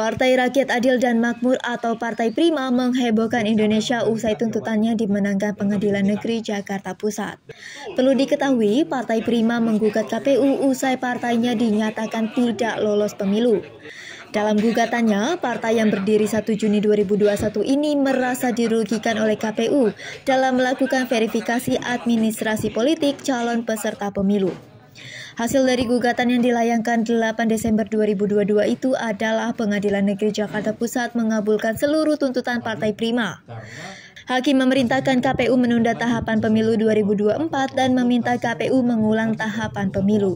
Partai Rakyat Adil dan Makmur atau Partai Prima menghebohkan Indonesia usai tuntutannya dimenangkan Pengadilan Negeri Jakarta Pusat. Perlu diketahui, Partai Prima menggugat KPU usai partainya dinyatakan tidak lolos pemilu. Dalam gugatannya, partai yang berdiri 1 Juni 2021 ini merasa dirugikan oleh KPU dalam melakukan verifikasi administrasi politik calon peserta pemilu. Hasil dari gugatan yang dilayangkan 8 Desember 2022 itu adalah Pengadilan Negeri Jakarta Pusat mengabulkan seluruh tuntutan Partai Prima. Hakim memerintahkan KPU menunda tahapan pemilu 2024 dan meminta KPU mengulang tahapan pemilu.